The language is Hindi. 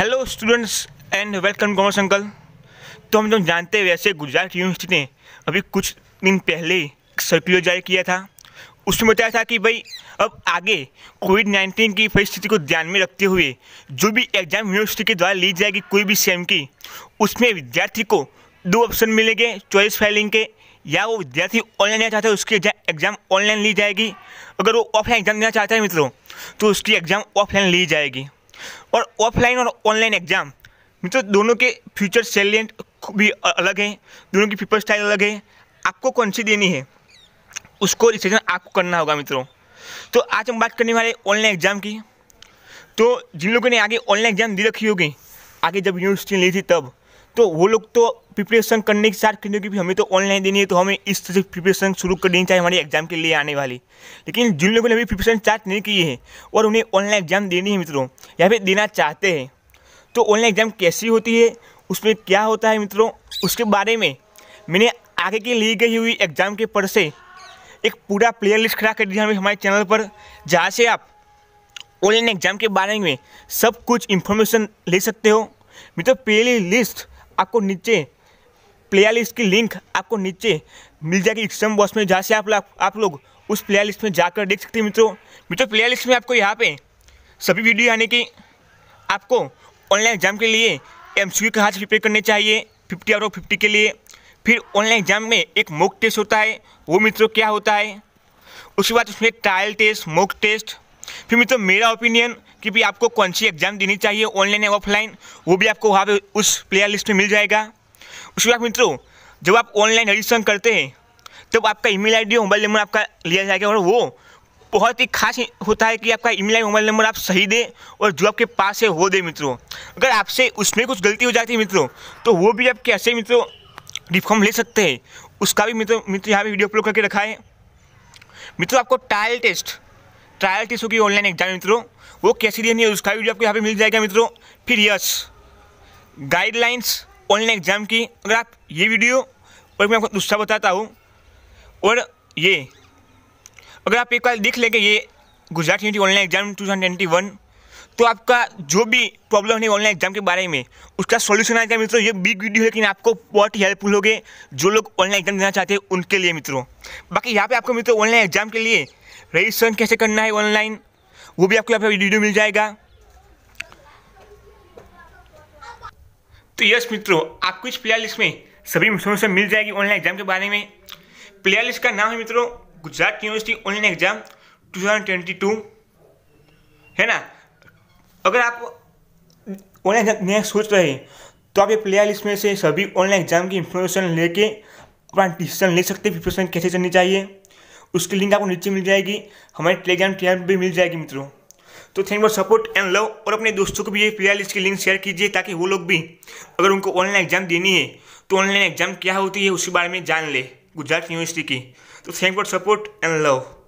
hello students and welcome commerce uncle तो हम लोग जानते हैं वैसे गुजरात यूनिवर्सिटी ने अभी कुछ दिन पहले सर्कुलर जारी किया था उसमें बताया था कि भाई अब आगे कोविड नाइन्टीन की परिस्थिति को ध्यान में रखते हुए जो भी एग्ज़ाम यूनिवर्सिटी के द्वारा ली जाएगी कोई भी सेम की उसमें विद्यार्थी को दो ऑप्शन मिलेंगे चॉइस फाइलिंग के या वो विद्यार्थी ऑनलाइन लेना चाहता है उसकी एग्ज़ाम ऑनलाइन ली जाएगी अगर वो ऑफलाइन एग्ज़ाम देना चाहता है मित्रों तो उसकी एग्ज़ाम ऑफलाइन ली जाएगी और ऑफलाइन और ऑनलाइन एग्ज़ाम मित्रों दोनों के फ्यूचर सेलियंट भी अलग हैं दोनों की पेपर स्टाइल अलग है आपको कौन सी देनी है उसको डिसीजन आपको करना होगा मित्रों तो आज हम बात करने वाले ऑनलाइन एग्ज़ाम की तो जिन लोगों ने आगे ऑनलाइन एग्ज़ाम दे रखी होगी आगे जब यूनिवर्सिटी ली थी तब तो वो लोग तो प्रिपरेशन करने के साथ क्योंकि भी हमें तो ऑनलाइन देनी है तो हमें इस तरह से प्रिपरेशन शुरू कर देनी चाहिए हमारे एग्जाम के लिए आने वाली लेकिन जिन लोगों ने अभी प्रिपरेशन स्टार्ट नहीं की है और उन्हें ऑनलाइन एग्जाम देनी है मित्रों या फिर देना चाहते हैं तो ऑनलाइन एग्जाम कैसी होती है उसमें क्या होता है मित्रों उसके बारे में मैंने आगे की ली गई हुई एग्ज़ाम के पर से एक पूरा प्लेयर लिस्ट खड़ा कर दिया हमें हमारे चैनल पर जहाँ से आप ऑनलाइन एग्ज़ाम के बारे में सब कुछ इन्फॉर्मेशन ले सकते हो मित्रों प्ले लिस्ट आपको नीचे प्लेयर लिस्ट की लिंक आपको नीचे मिल जाएगी एक्सम बॉक्स में जहाँ से आप लोग आप लोग उस प्लेयर लिस्ट में जाकर देख सकते हैं मित्रों मित्रों प्लेयर लिस्ट में आपको यहाँ पे सभी वीडियो यानी कि आपको ऑनलाइन एग्जाम के लिए एम सी कहाँ से प्रिपेयर करने चाहिए फिफ्टी आउट ऑफ फिफ्टी के लिए फिर ऑनलाइन एग्जाम में एक मॉक टेस्ट होता है वो मित्रों क्या होता है उसके बाद उसमें ट्रायल टेस्ट मॉक टेस्ट फिर मित्रों मेरा ओपिनियन कि भी आपको कौन सी एग्ज़ाम देनी चाहिए ऑनलाइन या ऑफलाइन वो भी आपको वहाँ पर उस प्लेयर लिस्ट में मिल जाएगा उसके बाद मित्रों जब आप ऑनलाइन रजिस्ट्रेशन करते हैं तब आपका ईमेल आईडी और मोबाइल नंबर आपका लिया जाएगा और वो बहुत ही खास होता है कि आपका ईमेल आई मोबाइल नंबर आप सही दें और जो आपके पास है वो दें मित्रों अगर आपसे उसमें कुछ गलती हो जाती है मित्रों तो वो भी आप कैसे मित्रों रिफॉर्म ले सकते हैं उसका भी मित्रों मित्र यहाँ पे वीडियो अपलोड करके रखा है मित्रों आपको ट्रायल टेस्ट ट्रायल टीसू की ऑनलाइन एग्जाम मित्रों वो कैसी देनी है उसका वीडियो आपको यहाँ पे मिल जाएगा मित्रों फिर यस गाइडलाइंस ऑनलाइन एग्जाम की अगर आप ये वीडियो और मैं आपको दूसरा बताता हूँ और ये अगर आप एक बार देख लेंगे ये Gujarat unity online exam two thousand twenty one तो आपका जो भी प्रॉब्लम है ऑनलाइन एग्जाम के बारे में उसका सॉल्यूशन आएगा मित्रों ये बिग वीडियो है लेकिन आपको बहुत हेल्पफुल होगे जो लोग ऑनलाइन एग्जाम देना चाहते हैं उनके लिए मित्रों बाकी यहाँ पे आपको मित्रों ऑनलाइन एग्जाम के लिए रजिस्ट्रेशन कैसे करना है ऑनलाइन वो भी आपको यहाँ पर वीडियो मिल जाएगा तो यस मित्रों आपको इस प्लेयर लिस्ट में सभी इन्फॉर्मेशन मिल जाएगी ऑनलाइन एग्जाम के बारे में प्लेयर लिस्ट का नाम है मित्रों गुजरात यूनिवर्सिटी ऑनलाइन एग्जाम 2022 है ना अगर आप ऑनलाइन एग्जाम नया सोच रहे हैं तो आप ये प्लेयर लिस्ट में से सभी ऑनलाइन एग्जाम की इन्फॉर्मेशन लेके अपना डिसीजन ले सकते हैं प्रिपरेशन कैसे चलनी चाहिए उसकी लिंक आपको नीचे मिल जाएगी हमारे टेलीग्राम चैनल भी मिल जाएगी मित्रों तो thank for support and love और अपने दोस्तों को भी ये प्लेयर लिस्ट की लिंक शेयर कीजिए ताकि वो लोग भी अगर उनको ऑनलाइन एग्जाम देनी है तो ऑनलाइन एग्जाम क्या होती है उसके बारे में जान ले गुजरात यूनिवर्सिटी की तो thank for support and love